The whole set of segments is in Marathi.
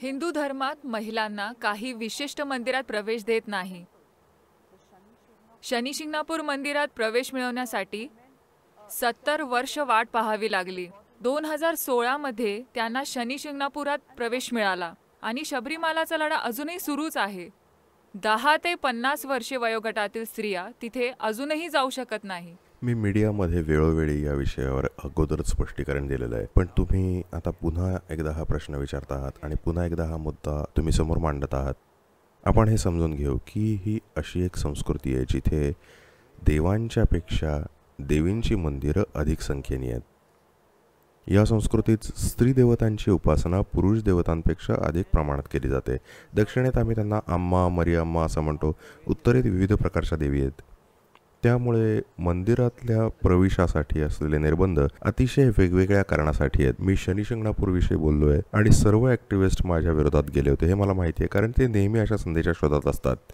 हिंदू धर्मात महिलांना काही विशिष्ट मंदिरात प्रवेश देत नाही शनिशिंगणापूर मंदिरात प्रवेश मिळवण्यासाठी सत्तर वर्ष वाट पाहावी लागली दोन हजार सोळामध्ये त्यांना शनिशिंगणापुरात प्रवेश मिळाला आणि शबरीमालाचा लढा अजूनही सुरूच आहे दहा ते पन्नास वर्षे वयोगटातील स्त्रिया तिथे अजूनही जाऊ शकत नाही मी मीडियामध्ये वेळोवेळी या विषयावर अगोदरच स्पष्टीकरण दिलेलं आहे पण तुम्ही आता पुन्हा एकदा हा प्रश्न विचारत आहात आणि पुन्हा एकदा हा मुद्दा तुम्ही समोर मांडत आहात आपण हे समजून घेऊ की ही अशी एक संस्कृती आहे जिथे देवांच्यापेक्षा देवींची मंदिरं अधिक संख्येने आहेत या संस्कृतीत स्त्री देवतांची उपासना पुरुष देवतांपेक्षा अधिक प्रमाणात केली जाते दक्षिणेत आम्ही त्यांना आम्मा मरियम्मा असं म्हणतो उत्तरेत विविध प्रकारच्या देवी आहेत त्यामुळे मंदिरातल्या प्रवेशासाठी असलेले निर्बंध अतिशय वेगवेगळ्या कारणासाठी आहेत मी शनिशिंगणापूरविषयी बोललो आहे आणि सर्व ऍक्टिव्हिस्ट माझ्या विरोधात गेले होते हे मला माहिती आहे कारण ते नेहमी अशा संधीच्या शोधात असतात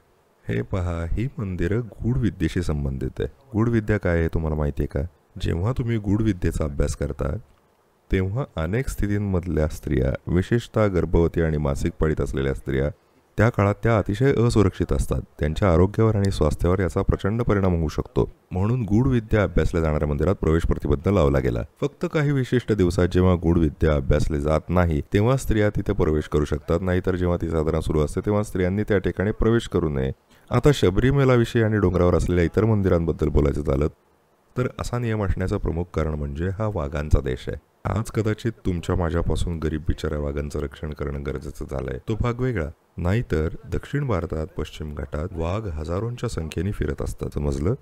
हे पहा ही मंदिरं गूढविद्येशी संबंधित आहे गूढविद्या काय आहे तुम्हाला माहिती आहे का जेव्हा तुम्ही गूढविद्येचा अभ्यास करता तेव्हा अनेक स्थितींमधल्या स्त्रिया विशेषतः गर्भवती आणि मासिक पाळीत असलेल्या स्त्रिया त्या काळात त्या अतिशय असुरक्षित असतात त्यांच्या आरोग्यावर आणि स्वास्थ्यावर याचा प्रचंड परिणाम होऊ शकतो म्हणून गुढ विद्या अभ्यासल्या जाणाऱ्या मंदिरात प्रवेश प्रतिबंध लावला गेला फक्त काही विशिष्ट दिवसात जेव्हा गुढ विद्या अभ्यासले जात नाही तेव्हा स्त्रिया तिथे प्रवेश करू शकतात नाहीतर जेव्हा ती साधना सुरू असते तेव्हा स्त्रियांनी त्या ठिकाणी प्रवेश करू नये आता शबरीमेलाविषयी आणि डोंगरावर असलेल्या इतर मंदिरांबद्दल बोलायचं झालं तर असा नियम असण्याचं प्रमुख कारण म्हणजे हा वाघांचा देश आहे आज कदाचित तुमच्या माझ्यापासून गरीब बिचाऱ्या वाघांचं रक्षण करणं गरजेचं झालंय तो भाग वेगळा नाहीतर दक्षिण भारतात पश्चिम घाटात वाघ हजारोंच्या संख्येने फिरत असतात समजलं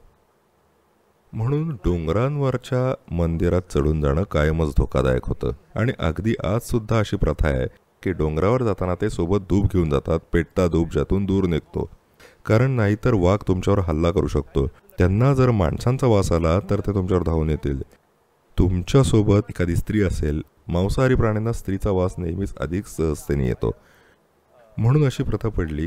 म्हणून डोंगरांवरच्या मंदिरात चढून जाणं कायमच धोकादायक होतं आणि अगदी आजसुद्धा अशी प्रथा आहे की डोंगरावर जाताना ते सोबत धूप घेऊन जातात पेटता धूप ज्यातून दूर निघतो कारण नाहीतर वाघ तुमच्यावर हल्ला करू शकतो त्यांना जर माणसांचा वास आला तर ते तुमच्यावर धावून येतील तुमच्यासोबत एखादी स्त्री असेल मांसाहारी प्राण्यांना स्त्रीचा वास नेहमीच अधिक सहजतेने येतो म्हणून अशी प्रथा पडली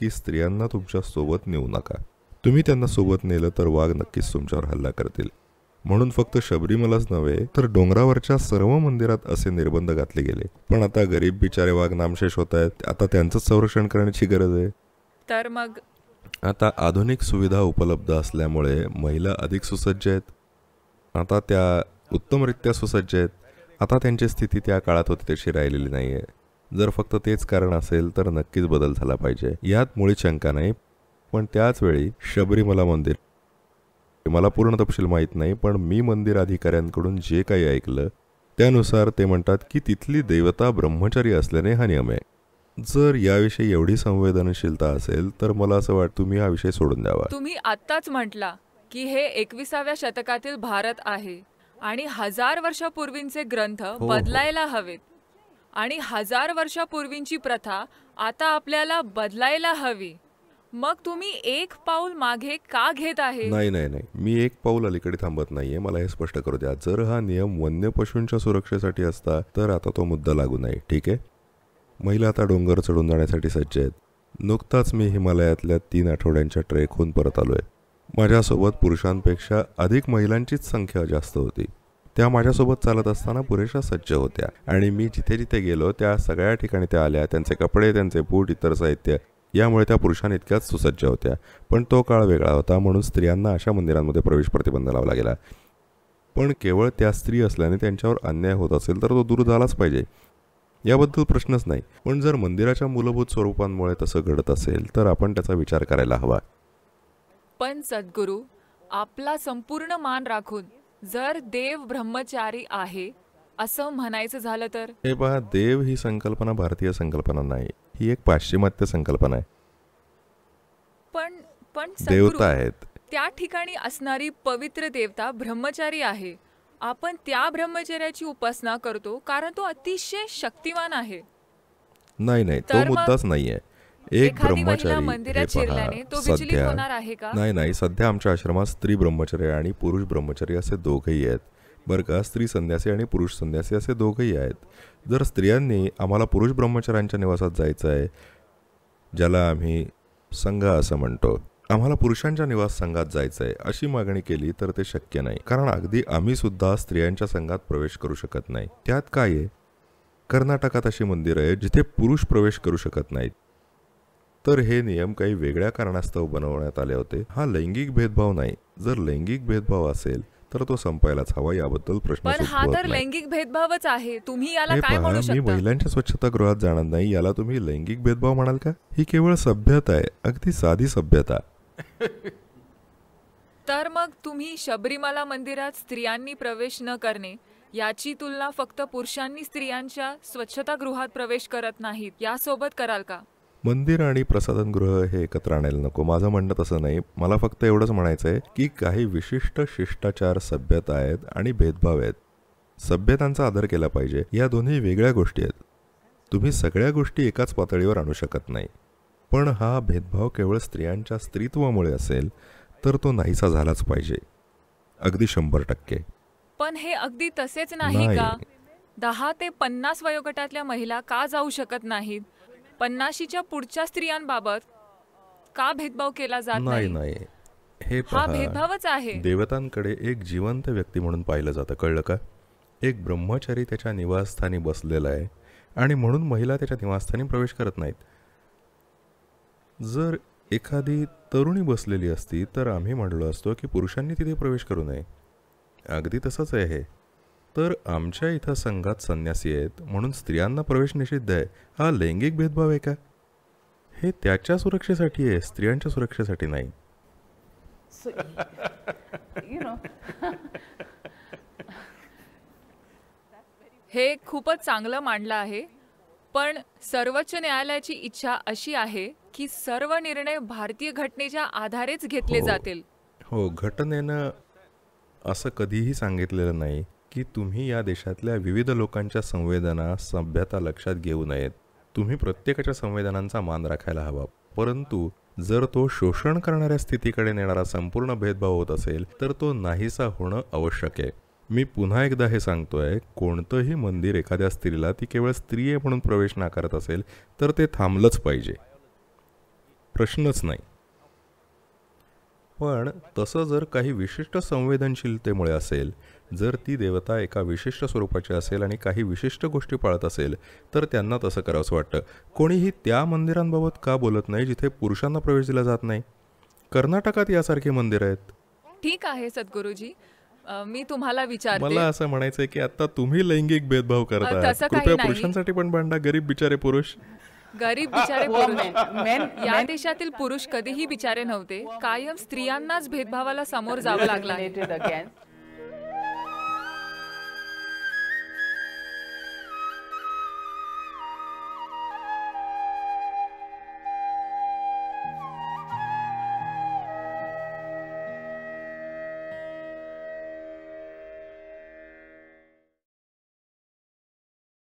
की स्त्रियांना तुमच्या सोबत नेऊ नका तुम्ही त्यांना सोबत नेलं तर वाघ नक्कीच तुमच्यावर हल्ला करतील म्हणून फक्त शबरीमलाच नव्हे तर डोंगरावरच्या सर्व मंदिरात असे निर्बंध घातले गेले पण आता गरीब बिचारे वाघ नामशेष होत आहेत आता त्यांचं संरक्षण करण्याची गरज आहे तर मग आता आधुनिक सुविधा उपलब्ध असल्यामुळे महिला अधिक सुसज्ज आहेत आता त्या उत्तमरित्या सुसज्ज आहेत आता त्यांची स्थिती त्या काळात होती तशी राहिलेली नाही आहे जर फक्त तेच कारण असेल तर नक्कीच बदल झाला पाहिजे यात मुळी शंका नाही पण त्याच वेळी शबरीमला मंदिर मला पूर्ण तपशील माहीत नाही पण मी मंदिर अधिकाऱ्यांकडून जे काही ऐकलं त्यानुसार ते म्हणतात की तिथली देवता ब्रह्मचारी असल्याने हा नियम आहे जर याविषयी एवढी संवेदनशीलता असेल तर मला असं वाटतं तुम्ही हा विषय सोडून द्यावा तुम्ही आत्ताच म्हटला की हे एकविसाव्या शतकातील भारत आहे आणि हजार वर्षापूर्वींचे ग्रंथ हो, हो. बदलायला हवेत आणि हजार वर्षापूर्वींची प्रथा आता आपल्याला बदलायला हवी मग तुम्ही एक पाऊल मागे का घेत आहे नाही नाही नाही मी एक पाऊल अलीकडे थांबत नाहीये मला हे स्पष्ट करू द्या जर हा नियम वन्य पशूंच्या सुरक्षेसाठी असता तर आता तो मुद्दा लागू नाही ठीक आहे महिला आता डोंगर चढून जाण्यासाठी सज्ज आहेत नुकताच मी हिमालयातल्या तीन आठवड्यांच्या ट्रेकहून परत आलोय माझ्यासोबत पुरुषांपेक्षा अधिक महिलांचीच संख्या जास्त होती त्या माझ्यासोबत चालत असताना पुरेशा सज्ज होत्या आणि मी जिथे जिथे गेलो त्या सगळ्या ठिकाणी त्या आल्या त्यांचे कपडे त्यांचे बूट इतर साहित्य यामुळे त्या पुरुषांनी इतक्याच सुसज्ज होत्या पण तो काळ वेगळा होता म्हणून स्त्रियांना अशा मंदिरांमध्ये प्रवेश प्रतिबंध लावला गेला पण केवळ त्या स्त्री असल्याने त्यांच्यावर अन्याय होत असेल तर तो दूर झालाच पाहिजे याबद्दल प्रश्नच नाही पण जर मंदिराच्या मूलभूत स्वरूपांमुळे तसं घडत असेल तर आपण त्याचा विचार करायला हवा पण सद्गुरू आपला संपूर्ण मान राखून जर देव ब्रह्मचारी आहे असं म्हणायचं झालं तर हे पहा देव ही संकल्पना भारतीय संकल्पना नाही ही एक पाश्चिमात्य संकल्पना आहे पण पण देवता आहेत त्या ठिकाणी असणारी पवित्र देवता ब्रह्मचारी आहे आपण त्या ब्रह्मचर्याची उपासना करतो कारण तो अतिशय शक्तिमान आहे नाही नाही तो मुद्दाच नाहीये एक ब्रह्मचारी सध्या नाही नाही सध्या आमच्या आश्रमात स्त्री ब्रह्मचर्य आणि पुरुष ब्रह्मचर्य असे दोघही आहेत बरं का स्त्री संन्यासी आणि पुरुष संन्यासी असे दोघही आहेत जर स्त्रियांनी आम्हाला पुरुष ब्रह्मचाऱ्यांच्या निवासात जायचं आहे ज्याला आम्ही संघ असं म्हणतो आम्हाला पुरुषांच्या निवास संघात जायचं आहे अशी मागणी केली तर ते शक्य नाही कारण अगदी आम्ही सुद्धा स्त्रियांच्या संघात प्रवेश करू शकत नाही त्यात काय आहे कर्नाटकात अशी मंदिरं आहे जिथे पुरुष प्रवेश करू शकत नाहीत तर हे नियम काही वेगळ्या कारणास्तव बनवण्यात आले होते हा लैंगिक भेदभाव नाही जर लैंगिक भेदभाव असेल तर तो संपायलाच हवा याबद्दल प्रश्न पण हा तर लैंगिक भेदभावच आहे तुम्ही याला काय म्हणू शकता मी महिलांच्या स्वच्छतागृहात जाणार नाही याला तुम्ही लैंगिक भेदभाव म्हणाल का ही केवळ सभ्यता आहे अगदी साधी सभ्यता तर मग तुम्ही शबरीमाला मंदिरात स्त्रियांनी प्रवेश न करणे याची तुलना फक्त पुरुषांनी स्त्रियांच्या स्वच्छता गृहात प्रवेश करत नाहीत यासोबत कराल का मंदिर आणि प्रसादनगृह हे एकत्र आणायला नको माझं म्हणणं तसं नाही मला फक्त एवढंच म्हणायचं आहे की काही विशिष्ट शिष्टाचार सभ्यता आहेत आणि भेदभाव आहेत सभ्यतांचा आदर केला पाहिजे या दोन्ही वेगळ्या गोष्टी आहेत तुम्ही सगळ्या गोष्टी एकाच पातळीवर आणू शकत नाही पण हा भेदभाव केवळ स्त्रियांच्या स्त्रीत्वामुळे असेल तर तो नाहीसा झालाच पाहिजे अगदी शंभर टक्के पण हे अगदी तसेच नाही का दहा ते पन्नास वयोगटातल्या महिला का जाऊ शकत नाहीत पन्नाशीच्या पुढच्या स्त्रियांबाबत का भेदभाव केला जात नाही नाही हे हा भेदभावच आहे देवतांकडे एक जिवंत व्यक्ती म्हणून पाहिलं जातं कळलं का एक ब्रह्मचारी त्याच्या निवासस्थानी बसलेला आहे आणि म्हणून महिला त्याच्या निवासस्थानी प्रवेश करत नाहीत जर एखादी तरुणी बसलेली असती तर आम्ही म्हणलो असतो की पुरुषांनी तिथे प्रवेश करू नये अगदी तसंच आहे तर आमच्या इथं संघात संन्यासी आहेत म्हणून स्त्रियांना प्रवेश निषिद्ध आहे हा लैंगिक भेदभाव आहे का हे त्याच्या सुरक्षेसाठी आहे स्त्रियांच्या सुरक्षेसाठी नाही हे खूपच चांगलं मांडलं आहे पण सर्वोच्च न्यायालयाची इच्छा अशी आहे की सर्व निर्णय भारतीय घटनेच्या आधारेच घेतले हो. जातील हो घटनेनं असं कधीही सांगितलेलं नाही की तुम्ही या देशातल्या विविध लोकांच्या संवेदना सभ्यता लक्षात घेऊ नयेत तुम्ही प्रत्येकाच्या संवेदनांचा मान राखायला हवा परंतु जर तो शोषण करणाऱ्या स्थितीकडे नेणारा संपूर्ण भेदभाव होत असेल तर तो नाहीसा होणं आवश्यक आहे मी पुन्हा एकदा हे सांगतोय कोणतंही मंदिर एखाद्या स्त्रीला ती केवळ स्त्री आहे म्हणून प्रवेश नाकारत असेल तर ते थांबलंच पाहिजे प्रश्नच नाही पण तसं जर काही विशिष्ट संवेदनशीलतेमुळे असेल जर ती देवता एका विशिष्ट स्वरूपाची असेल आणि काही विशिष्ट गोष्टी पाळत असेल तर त्यांना तसं करावंसं वाटतं कोणीही त्या मंदिरांबाबत का बोलत नाही जिथे पुरुषांना प्रवेश दिला जात नाही कर्नाटकात यासारखे मंदिर आहेत ठीक आहे सद्गुरुजी मी तुम्हाला विचार मला असं म्हणायचंय की आता तुम्ही लैंगिक भेदभाव करता पुरुषांसाठी पण भांडा गरीब बिचारे पुरुष गरीब बिचारे हो, पुरुष या देशातील पुरुष कधीही बिचारे नव्हते कायम स्त्रियांनाच भेदभावाला समोर जावं लागलं